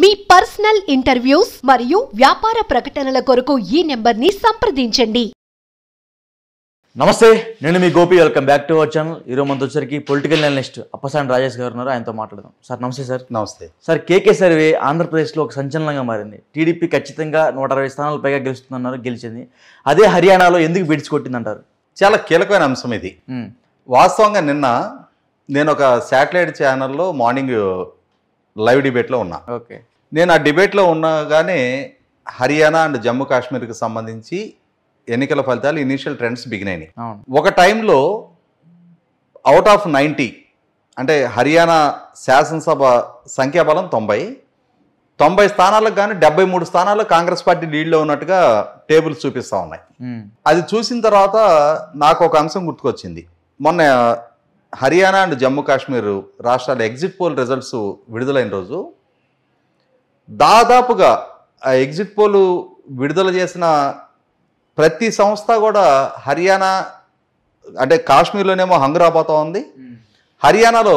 మీ personal interviews మరియు వ్యాపార ప్రకటనల కొరకు ఈ నెంబర్ని సంప్రదించండి నమస్తే నేను మీ Gopi welcome back to our channel ఈరోజు మనతో వచ్చరికి పొలిటికల్ అనలిస్ట్ అప్పసాని రాజేష్ గారు ఉన్నారు ఆయనతో మాట్లాడదాం సార్ నమస్తే సార్ నమస్తే సార్ కేకే సర్వే ఆంధ్రప్రదేశ్లో ఒక సంచలనంగా మారింది టీడీపీ ఖచ్చితంగా నూట అరవై స్థానాల పైగా గెలుస్తుందన్నారు గెలిచింది అదే హర్యానాలో ఎందుకు విడిచికొట్టిందంటారు చాలా కీలకమైన అంశం ఇది వాస్తవంగా నిన్న నేను ఒక శాటిలైట్ ఛానల్లో మార్నింగ్ లైవ్ డిబేట్లో ఉన్నా ఓకే నేను ఆ డిబేట్లో ఉన్నాగానే హర్యానా అండ్ జమ్మూ కాశ్మీర్కి సంబంధించి ఎన్నికల ఫలితాలు ఇనీషియల్ ట్రెండ్స్ బిగినాయి ఒక టైంలో అవుట్ ఆఫ్ నైంటీ అంటే హర్యానా శాసనసభ సంఖ్యాబలం తొంభై తొంభై స్థానాలకు కానీ డెబ్బై మూడు స్థానాలు కాంగ్రెస్ పార్టీ లీడ్లో ఉన్నట్టుగా టేబుల్స్ చూపిస్తూ ఉన్నాయి అది చూసిన తర్వాత నాకు ఒక అంశం గుర్తుకొచ్చింది మొన్న హర్యానా అండ్ జమ్మూ కాశ్మీర్ రాష్ట్రాల ఎగ్జిట్ పోల్ రిజల్ట్స్ విడుదలైన రోజు దాదాపుగా ఆ ఎగ్జిట్ పోల్ విడుదల చేసిన ప్రతి సంస్థ కూడా హర్యానా అంటే కాశ్మీర్లోనేమో హంగురాబాతో ఉంది hmm. హర్యానాలో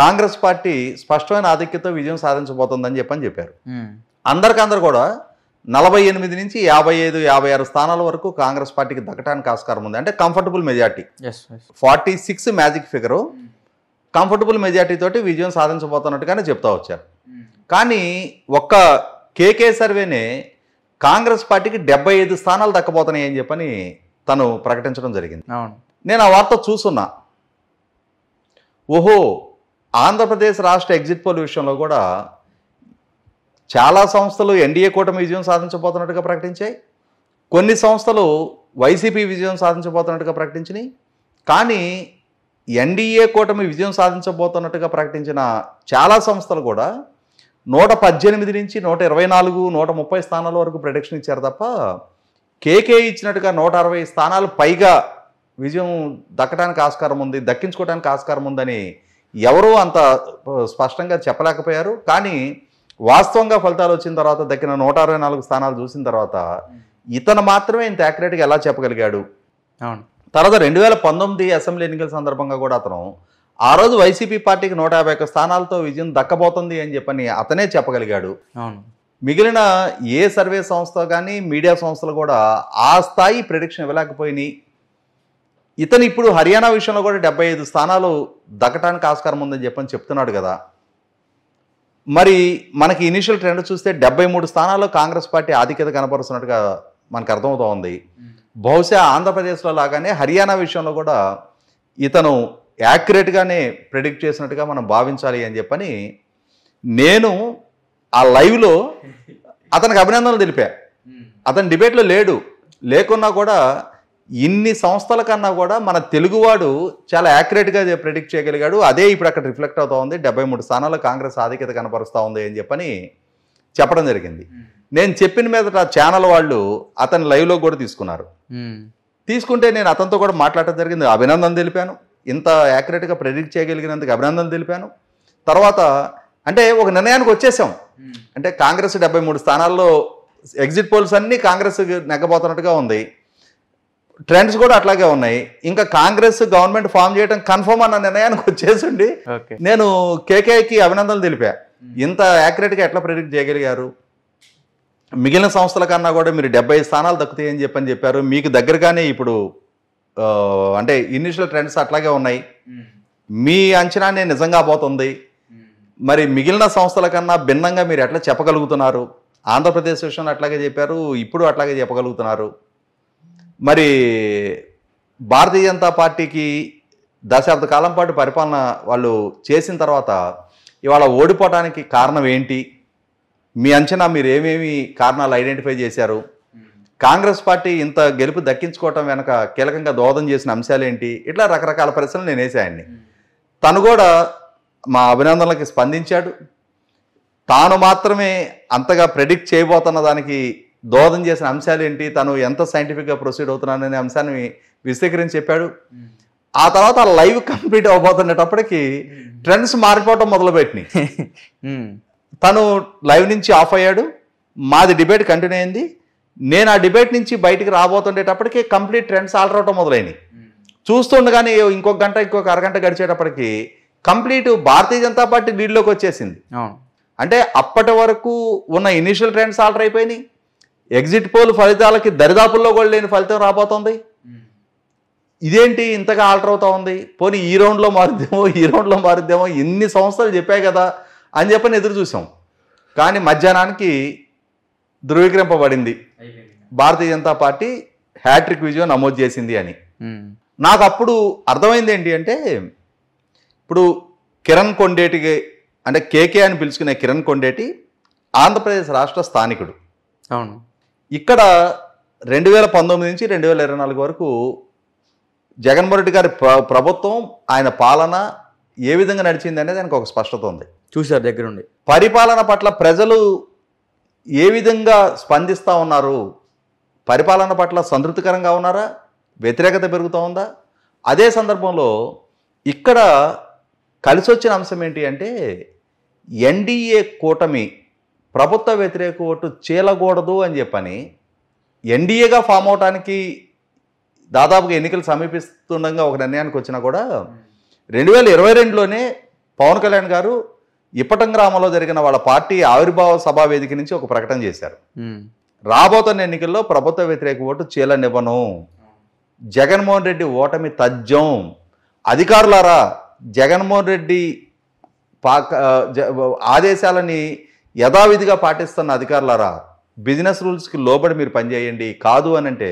కాంగ్రెస్ పార్టీ స్పష్టమైన ఆధిక్యత విజయం సాధించబోతుందని చెప్పని చెప్పారు hmm. అందరికందరు కూడా నలభై ఎనిమిది నుంచి యాభై ఐదు యాభై ఆరు స్థానాల వరకు కాంగ్రెస్ పార్టీకి దక్కడానికి ఆస్కారం ఉంది అంటే comfortable majority forty six magic figure comfortable majority తోటి విజయం సాధించబోతున్నట్టుగానే చెప్తా వచ్చారు కానీ ఒక్క కేకే సర్వేనే కాంగ్రెస్ పార్టీకి డెబ్బై ఐదు స్థానాలు దక్కబోతున్నాయి అని చెప్పని తను ప్రకటించడం జరిగింది నేను ఆ వార్త చూసున్నా ఓహో ఆంధ్రప్రదేశ్ రాష్ట్ర ఎగ్జిట్ పోల్ విషయంలో కూడా చాలా సంస్థలు ఎన్డీఏ కూటమి విజయం సాధించబోతున్నట్టుగా ప్రకటించాయి కొన్ని సంస్థలు వైసీపీ విజయం సాధించబోతున్నట్టుగా ప్రకటించినాయి కానీ ఎన్డీఏ కూటమి విజయం సాధించబోతున్నట్టుగా ప్రకటించిన చాలా సంస్థలు కూడా నూట పద్దెనిమిది నుంచి నూట ఇరవై నాలుగు నూట ముప్పై స్థానాల వరకు ప్రొడక్షన్ ఇచ్చారు తప్ప కేకే ఇచ్చినట్టుగా నూట అరవై స్థానాలు పైగా విజయం దక్కడానికి ఆస్కారం ఉంది దక్కించుకోవడానికి ఆస్కారం ఉందని ఎవరూ అంత స్పష్టంగా చెప్పలేకపోయారు కానీ వాస్తవంగా ఫలితాలు వచ్చిన తర్వాత దక్కిన నూట అరవై నాలుగు స్థానాలు చూసిన తర్వాత ఇతను మాత్రమే ఇంత యాక్యురేట్గా ఎలా చెప్పగలిగాడు అవును తర్వాత రెండు వేల పంతొమ్మిది అసెంబ్లీ ఎన్నికల సందర్భంగా కూడా అతను ఆ రోజు వైసీపీ పార్టీకి నూట యాభై ఒక్క స్థానాలతో విజయం దక్కబోతుంది అని చెప్పని అతనే చెప్పగలిగాడు అవును మిగిలిన ఏ సర్వే సంస్థ కానీ మీడియా సంస్థలు కూడా ఆ స్థాయి ప్రిడిక్షన్ ఇవ్వలేకపోయినాయి ఇతను ఇప్పుడు హర్యానా విషయంలో కూడా డెబ్బై ఐదు స్థానాలు దక్కటానికి ఆస్కారం ఉందని చెప్పని చెప్తున్నాడు కదా మరి మనకి ఇనిషియల్ ట్రెండ్ చూస్తే డెబ్బై మూడు స్థానాల్లో కాంగ్రెస్ పార్టీ ఆధిక్యత కనపరుస్తున్నట్టుగా మనకు అర్థమవుతూ ఉంది బహుశా ఆంధ్రప్రదేశ్లో లాగానే హర్యానా విషయంలో కూడా ఇతను యాక్యురేట్గానే ప్రిడిక్ట్ చేసినట్టుగా మనం భావించాలి అని చెప్పని నేను ఆ లైవ్లో అతనికి అభినందనలు తెలిపా అతని డిబేట్లో లేడు లేకున్నా కూడా ఇన్ని సంస్థల కన్నా కూడా మన తెలుగువాడు చాలా యాక్యురేట్గా ప్రిడిక్ట్ చేయగలిగాడు అదే ఇప్పుడు అక్కడ రిఫ్లెక్ట్ అవుతూ ఉంది డెబ్బై మూడు స్థానాల్లో కాంగ్రెస్ ఆధిక్యత కనపరుస్తూ ఉంది అని చెప్పని చెప్పడం జరిగింది hmm. నేను చెప్పిన మీద ఛానల్ వాళ్ళు అతని లైవ్లో కూడా తీసుకున్నారు hmm. తీసుకుంటే నేను అతనితో కూడా మాట్లాడటం జరిగింది అభినందన తెలిపాను ఇంత యాక్యురేట్గా ప్రెడిక్ట్ చేయగలిగినందుకు అభినందన తెలిపాను తర్వాత అంటే ఒక నిర్ణయానికి వచ్చేసాం hmm. అంటే కాంగ్రెస్ డెబ్బై మూడు స్థానాల్లో ఎగ్జిట్ పోల్స్ అన్నీ కాంగ్రెస్ నెగ్గబోతున్నట్టుగా ఉంది ట్రెండ్స్ కూడా అట్లాగే ఉన్నాయి ఇంకా కాంగ్రెస్ గవర్నమెంట్ ఫామ్ చేయడం కన్ఫర్మ్ అన్న నిర్ణయానికి వచ్చేసిండి నేను కేకేకి అభినందనలు తెలిపా ఇంత యాక్యురేట్గా ఎట్లా ప్రిడిక్ట్ చేయగలిగారు మిగిలిన సంస్థల కన్నా కూడా మీరు డెబ్బై స్థానాలు అని చెప్పని చెప్పారు మీకు దగ్గరగానే ఇప్పుడు అంటే ఇనిషియల్ ట్రెండ్స్ అట్లాగే ఉన్నాయి మీ అంచనానే నిజంగా పోతుంది మరి మిగిలిన సంస్థల కన్నా భిన్నంగా మీరు ఎట్లా చెప్పగలుగుతున్నారు ఆంధ్రప్రదేశ్ విషయంలో అట్లాగే చెప్పారు ఇప్పుడు అట్లాగే చెప్పగలుగుతున్నారు మరి భారతీయ జనతా పార్టీకి దశాబ్ద కాలం పాటు పరిపాలన వాళ్ళు చేసిన తర్వాత ఇవాళ ఓడిపోవడానికి కారణం ఏంటి మీ అంచనా మీరు ఏమేమి కారణాలు ఐడెంటిఫై చేశారు కాంగ్రెస్ పార్టీ ఇంత గెలుపు దక్కించుకోవటం వెనక కీలకంగా దోహదం చేసిన అంశాలు ఏంటి ఇట్లా రకరకాల ప్రశ్నలు నేను వేసాయన్ని తను కూడా మా అభినందనలకి స్పందించాడు తాను మాత్రమే అంతగా ప్రెడిక్ట్ చేయబోతున్న దానికి దోదం చేసిన అంశాలు ఏంటి తను ఎంత సైంటిఫిక్గా ప్రొసీడ్ అవుతున్నాననే అంశాన్ని విశీకరించి చెప్పాడు ఆ తర్వాత లైవ్ కంప్లీట్ అవబోతుండేటప్పటికి ట్రెండ్స్ మారిపోవటం మొదలుపెట్టినాయి తను లైవ్ నుంచి ఆఫ్ అయ్యాడు మాది డిబేట్ కంటిన్యూ అయింది నేను ఆ డిబేట్ నుంచి బయటికి రాబోతుండేటప్పటికి కంప్లీట్ ట్రెండ్స్ ఆల్టర్ అవటం మొదలైనవి చూస్తుండగానే ఇంకొక గంట ఇంకొక అరగంట గడిచేటప్పటికి కంప్లీట్ భారతీయ జనతా పార్టీ లీడ్లోకి వచ్చేసింది అంటే అప్పటి వరకు ఉన్న ఇనిషియల్ ట్రెండ్స్ ఆల్టర్ అయిపోయినాయి ఎగ్జిట్ పోల్ ఫలితాలకి దరిదాపుల్లో కూడా లేని ఫలితం రాబోతోంది ఇదేంటి ఇంతగా ఆల్టర్ అవుతా ఉంది పోనీ ఈ రౌండ్లో మారుద్దేమో ఈ రౌండ్లో మారుద్దేమో ఇన్ని సంస్థలు చెప్పాయి కదా అని చెప్పని ఎదురు చూసాం కానీ మధ్యాహ్నానికి ధృవీకరింపబడింది భారతీయ జనతా పార్టీ హ్యాట్రిక్ విజయం నమోదు చేసింది అని నాకు అప్పుడు అర్థమైంది ఏంటి అంటే ఇప్పుడు కిరణ్ కొండేటికి అంటే కేకే అని పిలుచుకునే కిరణ్ కొండేటి ఆంధ్రప్రదేశ్ రాష్ట్ర స్థానికుడు అవును ఇక్కడ రెండు వేల పంతొమ్మిది నుంచి రెండు వేల ఇరవై నాలుగు వరకు జగన్మోహన్ రెడ్డి గారి ప్రభుత్వం ఆయన పాలన ఏ విధంగా నడిచింది అనేది ఆయనకు ఒక స్పష్టత ఉంది చూశారు దగ్గరుండి పరిపాలన పట్ల ప్రజలు ఏ విధంగా స్పందిస్తూ ఉన్నారు పరిపాలన పట్ల సంతృప్తికరంగా ఉన్నారా వ్యతిరేకత పెరుగుతూ ఉందా అదే సందర్భంలో ఇక్కడ కలిసొచ్చిన అంశం ఏంటి అంటే ఎన్డీఏ కూటమి ప్రభుత్వ వ్యతిరేక ఓటు చీలకూడదు అని చెప్పని ఎన్డీఏగా ఫామ్ అవడానికి దాదాపుగా ఎన్నికలు సమీపిస్తుండగా ఒక నిర్ణయానికి వచ్చినా కూడా రెండు వేల ఇరవై రెండులోనే పవన్ కళ్యాణ్ గారు ఇప్పటం గ్రామంలో జరిగిన వాళ్ళ పార్టీ ఆవిర్భావ సభా వేదిక నుంచి ఒక ప్రకటన చేశారు రాబోతున్న ఎన్నికల్లో ప్రభుత్వ వ్యతిరేక ఓటు చీలనివ్వను జగన్మోహన్ రెడ్డి ఓటమి తజ్జం అధికారులారా జగన్మోహన్ రెడ్డి పాక ఆదేశాలని యథావిధిగా పాటిస్తున్న అధికారులారా బిజినెస్ రూల్స్కి లోబడి మీరు పనిచేయండి కాదు అని అంటే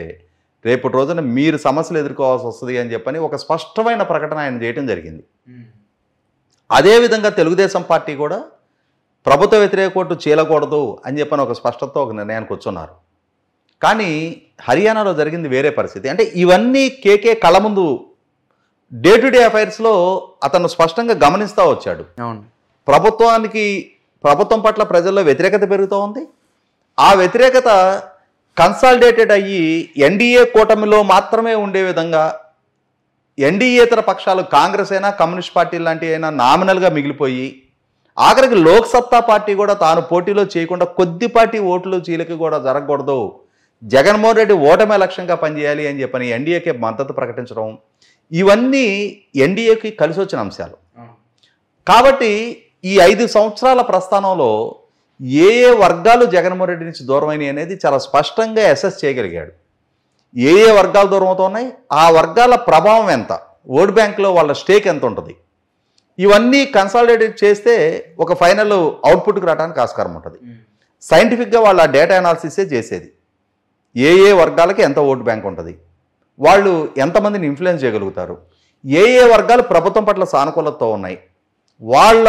రేపటి రోజున మీరు సమస్యలు ఎదుర్కోవాల్సి వస్తుంది అని చెప్పని ఒక స్పష్టమైన ప్రకటన ఆయన చేయడం జరిగింది అదేవిధంగా తెలుగుదేశం పార్టీ కూడా ప్రభుత్వ వ్యతిరేక కోర్టు చేయకూడదు అని చెప్పని ఒక స్పష్టత ఒక నిర్ణయానికి వచ్చున్నారు కానీ హర్యానాలో జరిగింది వేరే పరిస్థితి అంటే ఇవన్నీ కేకే కళ ముందు డే టు డే అఫైర్స్లో అతను స్పష్టంగా గమనిస్తూ వచ్చాడు ప్రభుత్వానికి ప్రభుత్వం పట్ల ప్రజల్లో వ్యతిరేకత పెరుగుతూ ఉంది ఆ వ్యతిరేకత కన్సాలిడేటెడ్ అయ్యి ఎన్డీఏ కూటమిలో మాత్రమే ఉండే విధంగా ఎన్డీఏతర పక్షాలు కాంగ్రెస్ అయినా కమ్యూనిస్ట్ పార్టీ లాంటివి అయినా నామినల్గా మిగిలిపోయి ఆఖరికి లోక్సత్తా పార్టీ కూడా తాను పోటీలో చేయకుండా కొద్దిపాటి ఓట్లు చీలిక కూడా జరగకూడదు జగన్మోహన్ రెడ్డి ఓటమే లక్ష్యంగా పనిచేయాలి అని చెప్పని ఎన్డీఏకి మద్దతు ప్రకటించడం ఇవన్నీ ఎన్డీఏకి కలిసి వచ్చిన అంశాలు కాబట్టి ఈ ఐదు సంవత్సరాల ప్రస్థానంలో ఏ ఏ వర్గాలు జగన్మోహన్ రెడ్డి నుంచి దూరమైనవి అనేది చాలా స్పష్టంగా అసెస్ చేయగలిగాడు ఏ ఏ వర్గాలు దూరం అవుతున్నాయి ఆ వర్గాల ప్రభావం ఎంత ఓట్ బ్యాంక్లో వాళ్ళ స్టేక్ ఎంత ఉంటుంది ఇవన్నీ కన్సాలిడేటెడ్ చేస్తే ఒక ఫైనల్ అవుట్పుట్కి రావడానికి ఆస్కారం ఉంటుంది సైంటిఫిక్గా వాళ్ళు ఆ డేటా అనాలిసిసే చేసేది ఏ ఏ వర్గాలకి ఎంత ఓటు బ్యాంక్ ఉంటుంది వాళ్ళు ఎంతమందిని ఇన్ఫ్లుయెన్స్ చేయగలుగుతారు ఏ ఏ వర్గాలు ప్రభుత్వం పట్ల సానుకూలతతో ఉన్నాయి వాళ్ళ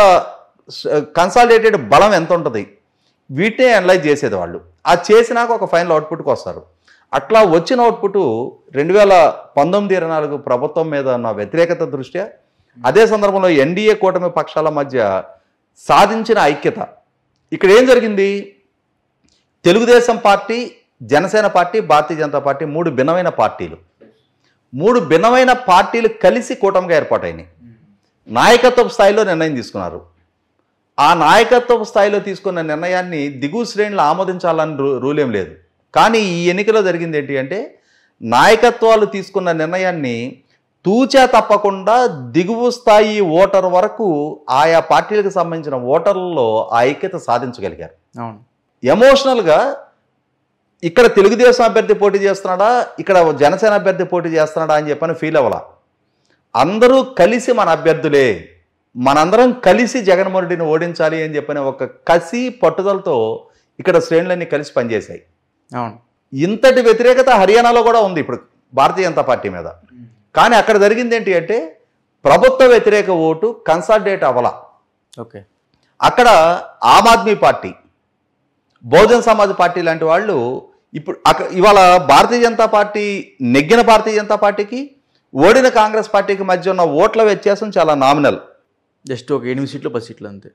కన్సాలిడేటెడ్ బలం ఎంత ఉంటుంది వీటినే అనలైజ్ చేసేది వాళ్ళు ఆ చేసినాక ఒక ఫైనల్ అవుట్పుట్కి వస్తారు అట్లా వచ్చిన అవుట్పుట్ రెండు వేల పంతొమ్మిది ఇరవై నాలుగు ప్రభుత్వం మీద ఉన్న వ్యతిరేకత దృష్ట్యా అదే సందర్భంలో ఎన్డీఏ కూటమి పక్షాల మధ్య సాధించిన ఐక్యత ఇక్కడ ఏం జరిగింది Telugu Desam party Janasena party Bharatiya Janata party మూడు భిన్నమైన పార్టీలు మూడు భిన్నమైన పార్టీలు కలిసి కూటమిగా ఏర్పాటైనాయి నాయకత్వ స్థాయిలో నిర్ణయం తీసుకున్నారు ఆ నాయకత్వ స్థాయిలో తీసుకున్న నిర్ణయాన్ని దిగు శ్రేణులు ఆమోదించాలని రూ రూలేం లేదు కానీ ఈ ఎన్నికలో జరిగింది ఏంటి అంటే నాయకత్వాలు తీసుకున్న నిర్ణయాన్ని తూచా తప్పకుండా దిగువ స్థాయి ఓటర్ వరకు ఆయా పార్టీలకు సంబంధించిన ఓటర్లలో ఆ ఐక్యత సాధించగలిగారు అవును ఎమోషనల్గా ఇక్కడ తెలుగుదేశం అభ్యర్థి పోటీ చేస్తున్నాడా ఇక్కడ జనసేన అభ్యర్థి పోటీ చేస్తున్నాడా అని చెప్పని ఫీల్ అవ్వాల అందరూ కలిసి మన అభ్యర్థులే మనందరం కలిసి జగన్మోహన్ రెడ్డిని ఓడించాలి అని చెప్పిన ఒక కసి పట్టుదలతో ఇక్కడ శ్రేణులన్నీ కలిసి పనిచేశాయి అవును ఇంతటి వ్యతిరేకత హర్యానాలో కూడా ఉంది ఇప్పుడు భారతీయ జనతా పార్టీ మీద కానీ అక్కడ జరిగింది ఏంటి అంటే ప్రభుత్వ వ్యతిరేక ఓటు కన్సల్టేట్ అవల ఓకే అక్కడ ఆమ్ ఆద్మీ పార్టీ బహుజన్ సమాజ్ పార్టీ లాంటి వాళ్ళు ఇప్పుడు అక్కడ ఇవాళ భారతీయ జనతా పార్టీ నెగ్గిన భారతీయ జనతా పార్టీకి ఓడిన కాంగ్రెస్ పార్టీకి మధ్య ఉన్న ఓట్ల వ్యత్యాసం చాలా నామినల్ జస్ట్ ఒక ఎనిమిది సీట్లు పది సీట్లు అంతే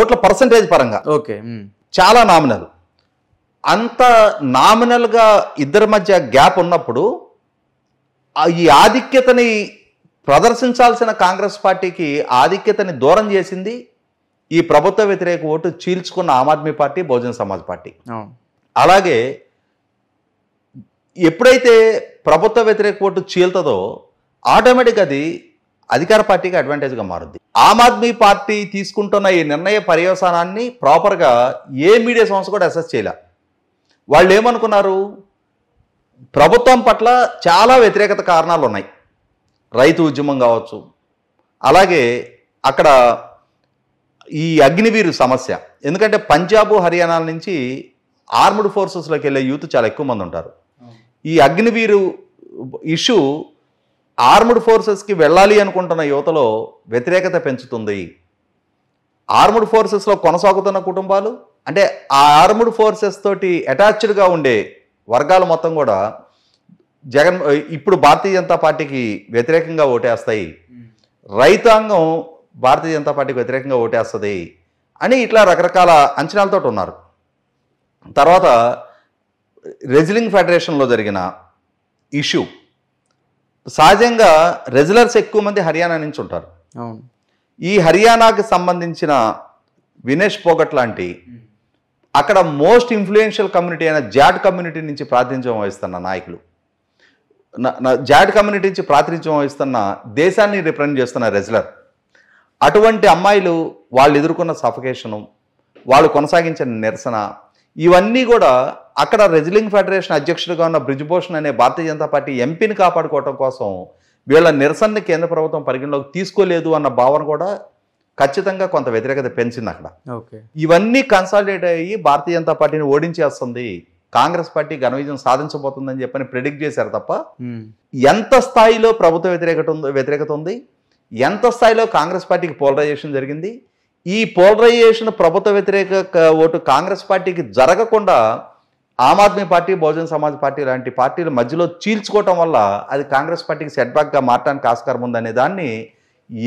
ఓట్ల పర్సంటేజ్ పరంగా ఓకే చాలా నామినల్ అంత నామినల్గా ఇద్దరి మధ్య గ్యాప్ ఉన్నప్పుడు ఈ ఆధిక్యతని ప్రదర్శించాల్సిన కాంగ్రెస్ పార్టీకి ఆధిక్యతని దూరం చేసింది ఈ ప్రభుత్వ వ్యతిరేక ఓటు చీల్చుకున్న ఆమ్ ఆద్మీ పార్టీ బహుజన సమాజ్ పార్టీ అలాగే ఎప్పుడైతే ప్రభుత్వ వ్యతిరేక ఓటు చీల్తుందో ఆటోమేటిక్ అది అధికార పార్టీకి అడ్వాంటేజ్గా మారుద్ది ఆమ్ ఆద్మీ పార్టీ తీసుకుంటున్న ఈ నిర్ణయ పర్యవసానాన్ని ప్రాపర్గా ఏ మీడియా సంస్థ కూడా అసెస్ చేయలే వాళ్ళు ఏమనుకున్నారు ప్రభుత్వం పట్ల చాలా వ్యతిరేకత కారణాలు ఉన్నాయి రైతు ఉద్యమం కావచ్చు అలాగే అక్కడ ఈ అగ్నివీరు సమస్య ఎందుకంటే పంజాబ్ హర్యానాల నుంచి ఆర్మ్డ్ ఫోర్సెస్లోకి వెళ్ళే యూత్ చాలా ఎక్కువ మంది ఉంటారు ఈ అగ్నివీరు ఇష్యూ ఆర్మ్డ్ ఫోర్సెస్కి వెళ్ళాలి అనుకుంటున్న యువతలో వ్యతిరేకత పెంచుతుంది ఆర్మ్డ్ ఫోర్సెస్లో కొనసాగుతున్న కుటుంబాలు అంటే ఆ ఆర్మ్డ్ ఫోర్సెస్ తోటి అటాచ్డ్గా ఉండే వర్గాలు మొత్తం కూడా జగన్ ఇప్పుడు భారతీయ జనతా పార్టీకి వ్యతిరేకంగా ఓటేస్తాయి రైతాంగం భారతీయ జనతా పార్టీకి వ్యతిరేకంగా ఓటేస్తుంది అని ఇట్లా రకరకాల అంచనాలతో ఉన్నారు తర్వాత రెజిలింగ్ ఫెడరేషన్లో జరిగిన ఇష్యూ సహజంగా రెజులర్స్ ఎక్కువ మంది హర్యానా నుంచి ఉంటారు ఈ హర్యానాకి సంబంధించిన వినేష్ పోగట్ లాంటి అక్కడ మోస్ట్ ఇన్ఫ్లుయెన్షియల్ కమ్యూనిటీ అయిన జాట్ కమ్యూనిటీ నుంచి ప్రాతినిధ్యం వహిస్తున్న నాయకులు జాట్ కమ్యూనిటీ నుంచి ప్రాతినిధ్యం వహిస్తున్న దేశాన్ని రిప్రజెంట్ చేస్తున్న రెజులర్ అటువంటి అమ్మాయిలు వాళ్ళు ఎదుర్కొన్న సఫకేషను వాళ్ళు కొనసాగించిన నిరసన ఇవన్నీ కూడా అక్కడ రెజ్లింగ్ ఫెడరేషన్ అధ్యక్షుడిగా ఉన్న బ్రిజ్భూషణ్ అనే భారతీయ జనతా పార్టీ ఎంపీని కాపాడుకోవడం కోసం వీళ్ళ నిరసనని కేంద్ర ప్రభుత్వం పరిగణలోకి తీసుకోలేదు అన్న భావన కూడా ఖచ్చితంగా కొంత వ్యతిరేకత పెంచింది అక్కడ ఇవన్నీ కన్సాలిడేట్ అయ్యి భారతీయ జనతా పార్టీని ఓడించేస్తుంది కాంగ్రెస్ పార్టీ ఘన విజయం సాధించబోతుందని చెప్పని ప్రిడిక్ట్ చేశారు తప్ప ఎంత స్థాయిలో ప్రభుత్వ వ్యతిరేకత ఉంది వ్యతిరేకత ఉంది ఎంత స్థాయిలో కాంగ్రెస్ పార్టీకి పోలరైజేషన్ జరిగింది ఈ పోలరైజేషన్ ప్రభుత్వ వ్యతిరేక ఓటు కాంగ్రెస్ పార్టీకి జరగకుండా ఆమ్ ఆద్మీ పార్టీ బహుజన్ సమాజ్ పార్టీ లాంటి పార్టీలు మధ్యలో చీల్చుకోవటం వల్ల అది కాంగ్రెస్ పార్టీకి సెట్బ్యాక్గా మారడానికి ఆస్కారం ఉందనే దాన్ని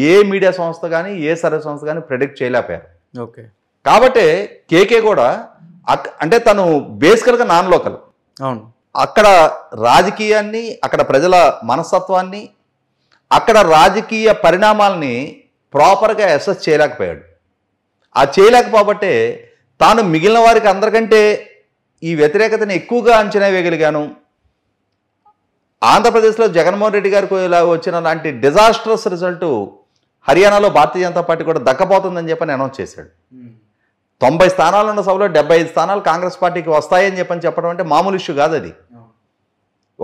ఏ మీడియా సంస్థ కానీ ఏ సర్వే సంస్థ కానీ ప్రెడిక్ట్ చేయలేకపోయారు ఓకే కాబట్టి కేకే కూడా అంటే తను బేసికల్గా నాన్ లోకల్ అవును అక్కడ రాజకీయాన్ని అక్కడ ప్రజల మనస్తత్వాన్ని అక్కడ రాజకీయ పరిణామాల్ని ప్రాపర్గా అసెస్ చేయలేకపోయాడు ఆ చేయలేకపోబట్టే తాను మిగిలిన వారికి అందరికంటే ఈ వ్యతిరేకతను ఎక్కువగా అంచనా వేయగలిగాను ఆంధ్రప్రదేశ్లో జగన్మోహన్ రెడ్డి గారికి వచ్చిన లాంటి డిజాస్ట్రస్ రిజల్ట్ హర్యానాలో భారతీయ జనతా పార్టీ కూడా దక్కపోతుందని చెప్పని అనౌన్స్ చేశాడు తొంభై స్థానాలు ఉన్న సభలో డెబ్బై ఐదు స్థానాలు కాంగ్రెస్ పార్టీకి వస్తాయని చెప్పని చెప్పడం అంటే మామూలు ఇష్యూ కాదు అది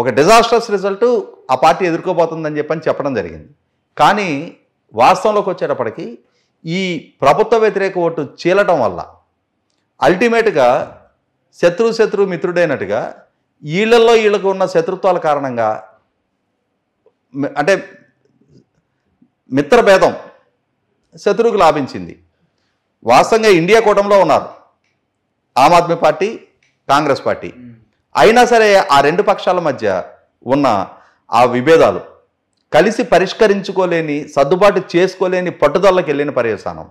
ఒక డిజాస్టర్స్ రిజల్ట్ ఆ పార్టీ ఎదుర్కోబోతుందని చెప్పని చెప్పడం జరిగింది కానీ వాస్తవంలోకి వచ్చేటప్పటికి ఈ ప్రభుత్వ వ్యతిరేక ఓటు చీలటం వల్ల అల్టిమేట్గా శత్రు శత్రు మిత్రుడైనట్టుగా వీళ్ళల్లో వీళ్ళకు ఉన్న శత్రుత్వాల కారణంగా అంటే మిత్రభేదం శత్రువుకు లాభించింది వాస్తవంగా ఇండియా కూటంలో ఉన్నారు Aam Aadmi party Congress party అయినా సరే ఆ రెండు పక్షాల మధ్య ఉన్న ఆ విభేదాలు కలిసి పరిష్కరించుకోలేని సర్దుబాటు చేసుకోలేని పట్టుదలకి వెళ్ళిన పర్యవసానం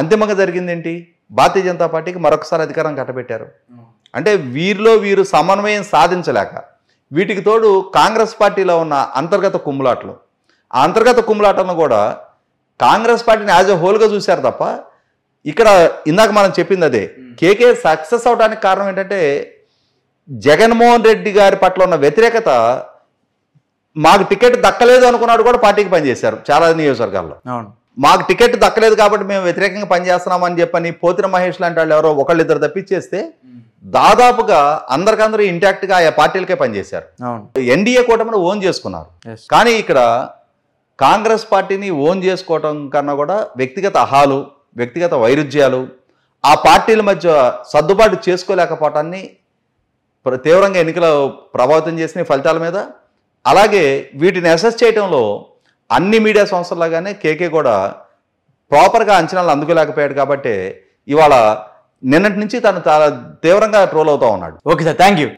అంతిమంగా జరిగిందేంటి భారతీయ జనతా పార్టీకి మరొకసారి అధికారం కట్టబెట్టారు అంటే వీరిలో వీరు సమన్వయం సాధించలేక వీటికి తోడు కాంగ్రెస్ పార్టీలో ఉన్న అంతర్గత కుమ్ములాటలు ఆ అంతర్గత కుమ్ములాటలను కూడా కాంగ్రెస్ పార్టీని యాజ్ ఎ హోల్గా చూశారు తప్ప ఇక్కడ ఇందాక మనం చెప్పింది అదే కేకే సక్సెస్ అవడానికి కారణం ఏంటంటే జగన్మోహన్ రెడ్డి గారి పట్ల ఉన్న వ్యతిరేకత మాకు టికెట్ దక్కలేదు అనుకున్నాడు కూడా పార్టీకి పనిచేశారు చాలా నియోజకవర్గాల్లో మాకు టికెట్ దక్కలేదు కాబట్టి మేము వ్యతిరేకంగా పనిచేస్తున్నాం అని చెప్పని పోతిన మహేష్ లాంటి వాళ్ళు ఎవరో ఒకళ్ళిద్దరు తప్పించేస్తే దాదాపుగా అందరికందరూ ఇంటాక్ట్గా ఆ పార్టీలకే పనిచేశారు ఎన్డీఏ కూటమిని ఓన్ చేసుకున్నారు కానీ ఇక్కడ కాంగ్రెస్ పార్టీని ఓన్ చేసుకోవటం కన్నా కూడా వ్యక్తిగత అహాలు వ్యక్తిగత వైరుధ్యాలు ఆ పార్టీల మధ్య సర్దుబాటు చేసుకోలేకపోవటాన్ని తీవ్రంగా ఎన్నికలు ప్రభావితం చేసిన ఫలితాల మీద అలాగే వీటిని అసెస్ చేయడంలో అన్ని మీడియా సంస్థలగానే కేకే కూడా ప్రాపర్గా అంచనాలు అందుకోలేకపోయాడు కాబట్టి ఇవాళ నిన్నటి నుంచి తను చాలా తీవ్రంగా ట్రోల్ అవుతూ ఉన్నాడు ఓకే సార్ థ్యాంక్ యూ